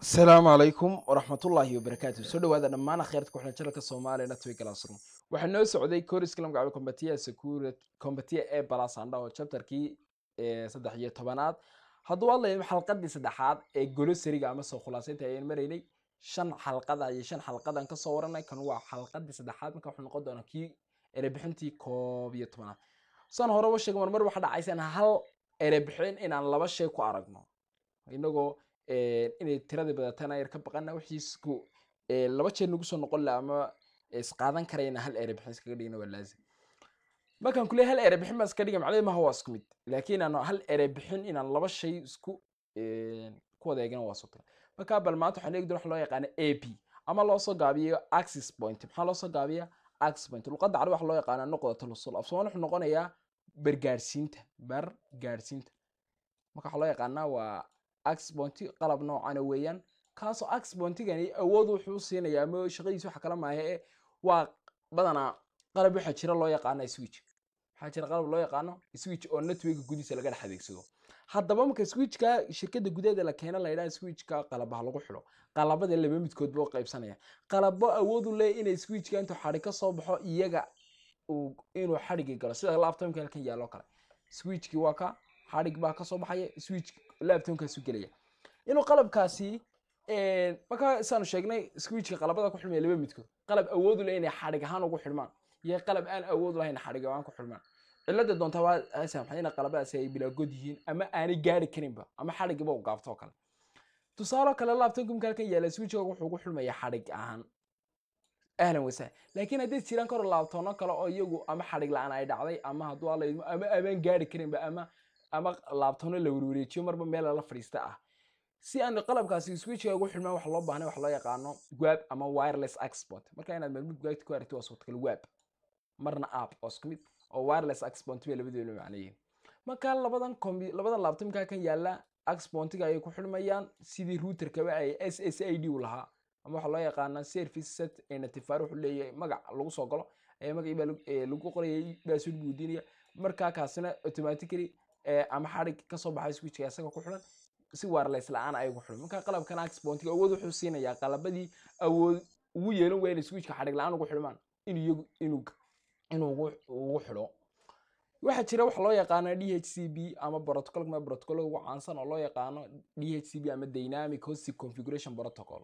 asalaamu calaykum waraxmatullaahi wabarakaatu soo dhawaada dhammaan akhyaarta kuxilan janalka soomaaliya network classroom waxaa noo socday coris kalamka cabdi kombatiya securit kombatiya ee balasandha oo chapterkii saddex iyo tobanaad hadduu hadlayno xalqadii saddexaad ee golosariga ama soo khulaasaynta ayaan maraynay shan xalqada ayay shan xalqadan kasoo waranay kan waa xalqadii saddexaad marka wuxuu noqon doonaa kii erebixintii koob iyo tobanaad san horeba sheegay marmar waxa dhacaysa in hal erebixin inaan laba shay ku aragno inagoo inay tiradii badatana yar ka baqana wixiisku laba jeer nagu soo noqon laha ama isqaadan karayna hal eray iskaga dhigna waa laazim markaan kule hal eray baan iska dhigay macnaheed maaha waa isku mid laakiin aan hal eray inaan laba shay isku ku wada waa suurtagal marka bal maanta waxaan eegi doona wax loo yaqaano a p ama loo soo axis point maxaa loo soo axis point luqadda carabi wax loo yaqaana noqdata lusul af wuxuu noqonayaa bargaarsiinta bargaarsiinta marka wax loo yaqaanaa waa axbonty qalab noocana weeyaan kaasoo axbontigani awood wuxuu u siinayaa m shaqadiis kala maaha ee waa badanaa qalab waxaa jira loo yaqaana switch waxaa jira qalab loo yaqaano switch oo networka gudiisa laga dhex adeegsado haddaba marka switchka shirkada gudaheeda la keena laydhaha switchka qalabaha lagu xidho qalabada laba midkood buu qaybsanaya qalabo awoodu leeya inay switchka intuu xadhig ka soo baxo iyaga inuu xadhigii galo sida laptopka halkan yaaloo kale switchki waa ka xadhig baa kasoo baxaya switch ilaa abtoonkaasu gelaya inuu qalabkaasi markaa saanu sheegnay swiijka qalabada ku xidhmaya laba midkood qalab awood leh inay xadhig ahaan ugu xidhmaan iyo qalab aan awood lahayn xadhig aan ku xidhmaan cilada doonta waa saamaxay qalabadaasi ay bilaagod yihiin ama aanay gaari karinba ama xadhigiiba u gaabto kale tusaale kale laabtoonka marka yaala swiijka wuxuu ugu xidhmayaa xadhig ahaan ahlan wasahlan laakiin haddii jiraan karo laabtoono kale oo iyagu ama xadhig la-aan ay dhacday ama hadduu alla ama abaan gaari karinba ama ama laabtano la werwareejiyo marba meel lala fadhiista ah si aan qalabkaasi switchga ugu xidhmaan waxa loo baahnay waxa loo yaqaano waab ama wireless export marka inaad meel mid gaagta ku aragto waa suurtagal waab marna app oo isku mid oo wireless export bay labadeedu macneeyeen marka labadan kombi labadan laabtan markaa kan yaala exportiga ayay ku xidhmayaan sidii routerkaba ay s s i d u lahaa ama waxaa loo yaqaanaa service set natifaar wuxuu leeyahay magac lagu soo galo ayaa magacii baa lagu qorayay baasuud buudiinaya markaa kaasina automatically ama xarig kasoo baxa switchka isaga ku xiran si wireless la-aan ayagu xiran marka qalabkan access awood wuxuu siinayaa qalabadii awood ugu yeelan waya inay switchka xarig la-aan ugu xirmaan inuu ugu xidho waxaa jira waxa loo yaqaano d h c b ama protocol ma protocol ugu caansan oo loo yaqaano d h c b ama dynamic hosting configuration protocol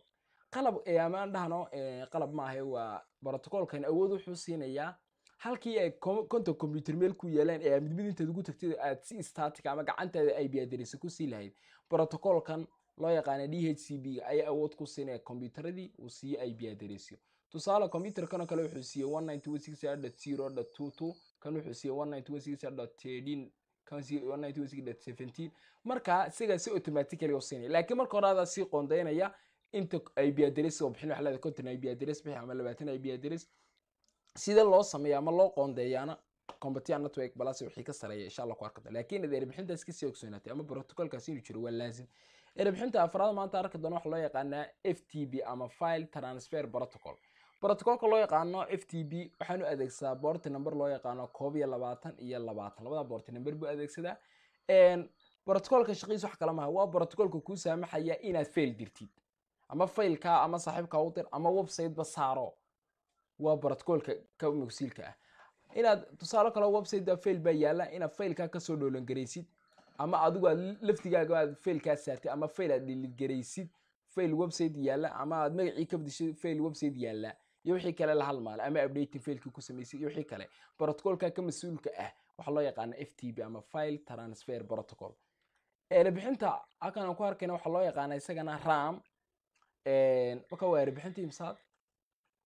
qalab amaan dhahno qalab maaha waa protocolkan awood wuxuu siinayaa halkii ay konta combuter meel ku yeeleen ee midmid inteed ugu tagtay aad si static ah ama gacantaada ip adresa ku sii lahayd brotocolkan loo yaqaana d h c b ayaa awood ku siinaya combyuteradii uu siiyo ip adresyo tusaale combyuterkan oo kale wuxuu siiyey kan wuxuu siiyey markaa sigaa si automatically u siinaya marka hore adaa sii qoondaynaya inta ip adres bixin waxaa leedahay konton ip adres bixi ama labaatan ip adres sida loo sameeya ama loo qoondeeyaana combatian network balase wixii ka sareeya insha ku arkato laakiin ad kasii ogsoonaatay ama protocolkaas inuu jiro waa laazim erebixinta afraad maanta arki doona waxaa loo yaqaanaa f t b ama file transfer protocol protocolka loo yaqaano f t b waxaanu adeegsadaa boorti number loo yaqaano koob iyo labaatan iyo labaatan labada boorti number buu adeegsadaa brotocolka shaqiis wax kala maha waa brotocolka kuu saamaxaya inaad fail dirtid ama failkaa ama saaxiibkaa u dir ama website saaro waa brotocolka kamugsiilka ah inaad tusaale kaloo website fail baa yaala inaad failkaa kasoo dhoolangaraysid ama adigu aad laftigaaga aad failkaa saartay ama fail aad dhiliggaraysid fail website yaala ama aad magacii ka badisho fail website yaala iyo wixii kale la halmaala ama updating failkii ku samaysid iyo wixii kale brotocolka ka mas-uulka ah waxaa loo yaqaana f t b ama file transfer protocol erebixinta halkan aan ku arkayna waxaa loo yaqaana isagana ram marka waa erebixinta imsaad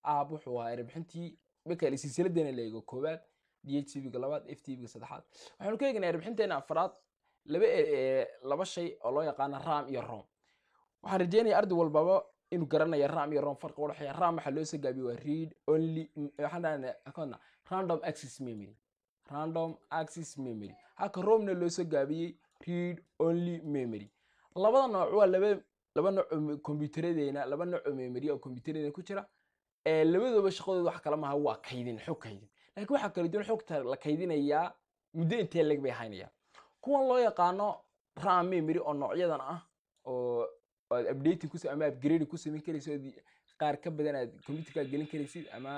aab wuxuu ahaa erbixintii marka silsiladeena la eego koowaad d h tvga labaad f tvga saddexaad waxaanu ka eegnaa erbixinteena afraad laba laba shay oo loo yaqaano ram iyo rom waxaan rajeynaya arday walbaba inuu garanaya ram iyo rom farqa udhexeeya ram waxaa loo sagaabiye waa read only waxaan random access memory random access memory halka romna loo soo gaabiyey read only memory labada nooc waa laba laba nooc oo laba nooc memory oo combyuteradeena ku jira labadooba shaqadooda wax kala maaha waa kaydin xog kaydin laakiin waxaa kala duwan xogta la kaydinayaa muddo intee leeg bay haynayaan kuwan loo yaqaano ram memory oo noocyadan ah oo aad updating kus ama upgrading ku samayn karaysid qaar ka badan aad computerka gelin karaysid ama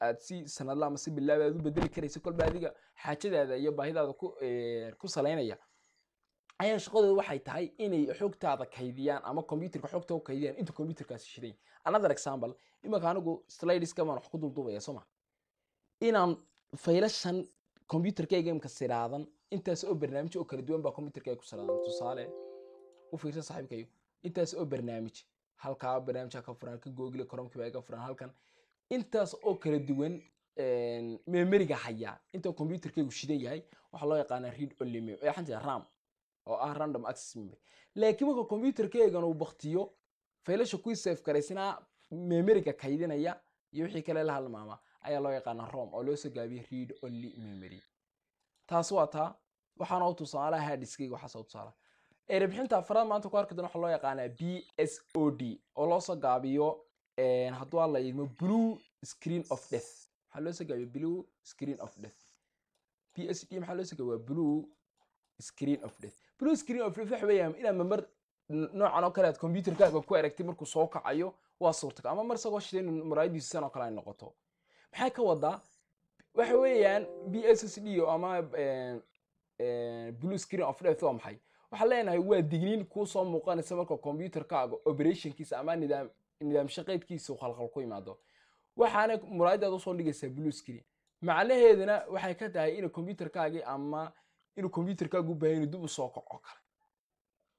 aad si sanadla ama si bilaabi ah aad u bedeli karaysid kolba adiga xaajadaada iyo baahidaada ku ku salaynaya ayaa shaqadooda waxay tahay inay xogtaada kaydiyaan ama computerka xogta kaydiyaan inta computerkaasi shiday another example imanka anigu slideska baan wax ku dulduubaya sooma inaan faylashan computerkayga imka siraadan intaas oo barnaamij oo kala duwan baa computerkayga ku siraadan tusaale u fiirsan saaxiibkayo intaas oo barnaamij halkaa barnaamij ka furan halkan google chromeki baa furan halkan intaas oo kala duwan memeriga haya inta computerkaygu shidan yahay waxaa loo yaqaanaa read only ram oo ah random access memory laakiin marka computerkeegan uu baktiyo faylasha kuwii safe garaysinaa memeriga kaydinaya iyo wixii kale la halmaama ayaa loo yaqaana rom oo loosoo gaabiya read only memory taas waa taa waxaana u tusaalaha haddiskayga waxaas u tusaalaha erebixinta afraad maanta ku arki doona waxaa loo yaqaanaa b s o d oo loosoo gaabiyo hadduu alla yidmo blue screen of death waxaa loosoo gaabiyo blue screen of death b s d maxaa loosoo gaabiyaa blue screen of death blue screen of death waxa weeyaan inaad mar noocan oo kale aad computerkaaga ku aragtay markuu soo kacayo waa suurtagal ama mar sagoo shiday muraayadiisu san oo kale ay noqoto maxay ka wadaa waxa weeyaan b s s d ama eh, eh, blue screen of death waa maxay waxaan leenahay waa digniin kuu soo muuqanaysa marka computerkaaga operationkiisa ama nidaam nidaam shaqeedkiisu khalkhal ku imaado waxaana muraayadaada usoo dhigaysaa blue screen macnaheedana waxay ka tahay in computerkaagii ama inuu combyuterkaaga u bahan dib usoo kor kale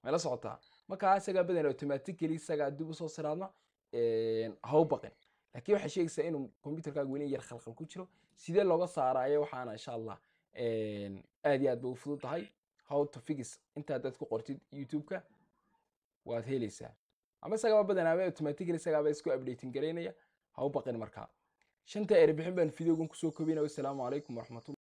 mala socotaa markaa badan automatically isagaa dib usoo siraadma ha baqin laakiin waxay sheegaysaa inuu combyuterkaaga weli yar khalkhal ku jiro sidee looga saaraayo waxaana insha allah aad iyo aad ba u fudud tahay how to fix intaad dad ku qortid youtube-ka waad helaysaa ama isagaaba badanaaba automatically isagaaba isku updating garaynaya ha baqin markaa shanta erbixin baan videogan kusoo kobinaya wasalaamu calaykum waraxmatulla